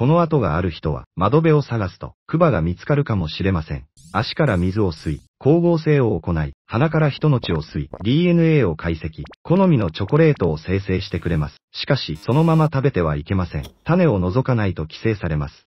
この跡がある人は窓辺を探すと、クバが見つかるかもしれません。足から水を吸い、光合成を行い、鼻から人の血を吸い、DNA を解析、好みのチョコレートを生成してくれます。しかし、そのまま食べてはいけません。種を除かないと規制されます。